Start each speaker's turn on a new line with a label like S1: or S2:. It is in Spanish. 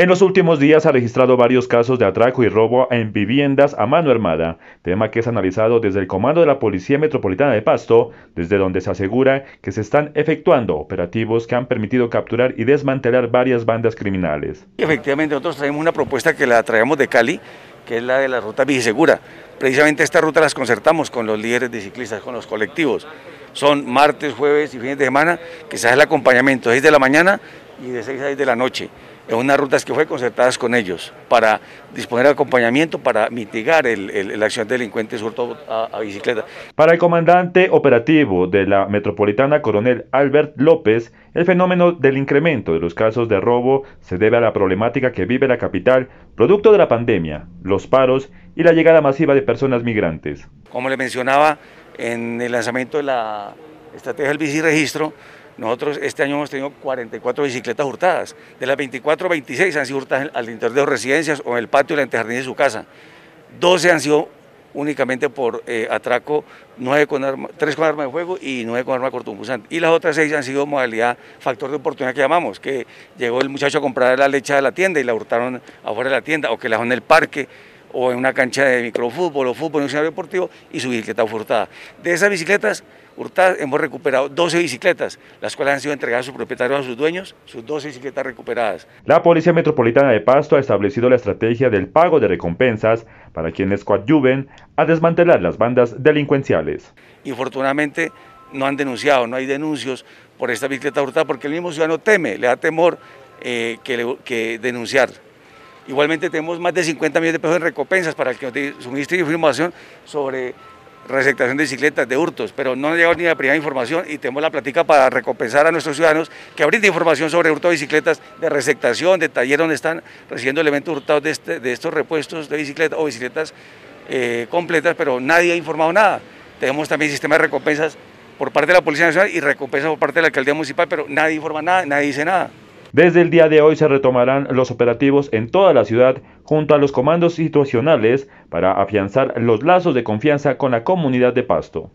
S1: En los últimos días ha registrado varios casos de atraco y robo en viviendas a mano armada, tema que es analizado desde el Comando de la Policía Metropolitana de Pasto, desde donde se asegura que se están efectuando operativos que han permitido capturar y desmantelar varias bandas criminales.
S2: Efectivamente, nosotros traemos una propuesta que la traemos de Cali, que es la de la ruta Vigisegura. Precisamente esta ruta las concertamos con los líderes de ciclistas, con los colectivos. Son martes, jueves y fines de semana que se hace el acompañamiento, 6 de la mañana y de 6 a 6 de la noche en unas rutas que fue concertadas con ellos para disponer de acompañamiento para mitigar la acción delincuente surto a, a, bicicleta.
S1: Para el comandante operativo de la metropolitana coronel Albert López, el fenómeno del incremento de los casos de robo se debe a la problemática que vive la capital, producto de la pandemia, los paros y la llegada masiva de personas migrantes.
S2: Como le mencionaba en el lanzamiento de la estrategia del biciregistro, nosotros este año hemos tenido 44 bicicletas hurtadas. De las 24, 26 han sido hurtadas al interior de residencias o en el patio o en el jardín de su casa. 12 han sido únicamente por eh, atraco, con 3 con arma de fuego y 9 con arma cortopunzante. Y las otras 6 han sido modalidad factor de oportunidad que llamamos, que llegó el muchacho a comprar la leche de la tienda y la hurtaron afuera de la tienda o que la dejó en el parque o en una cancha de microfútbol o fútbol en un escenario deportivo y su bicicleta furtada. hurtada. De esas bicicletas hurtadas hemos recuperado 12 bicicletas, las cuales han sido entregadas a sus propietarios, a sus dueños, sus 12 bicicletas recuperadas.
S1: La Policía Metropolitana de Pasto ha establecido la estrategia del pago de recompensas para quienes coadyuven a desmantelar las bandas delincuenciales.
S2: Infortunadamente no han denunciado, no hay denuncios por esta bicicleta hurtada porque el mismo ciudadano teme, le da temor eh, que denunciar. Igualmente tenemos más de 50 millones de pesos en recompensas para que nos suministre información sobre receptación de bicicletas, de hurtos, pero no nos llegado ni la primera información y tenemos la plática para recompensar a nuestros ciudadanos que brinden información sobre hurto de bicicletas, de receptación, de taller donde están recibiendo elementos hurtados de, este, estos repuestos de bicicletas o bicicletas eh, completas, pero nadie ha informado nada. Tenemos también sistema de recompensas por parte de la Policía Nacional y recompensas por parte de la Alcaldía Municipal, pero nadie informa nada, nadie dice nada.
S1: Desde el día de hoy se retomarán los operativos en toda la ciudad junto a los comandos situacionales para afianzar los lazos de confianza con la comunidad de Pasto.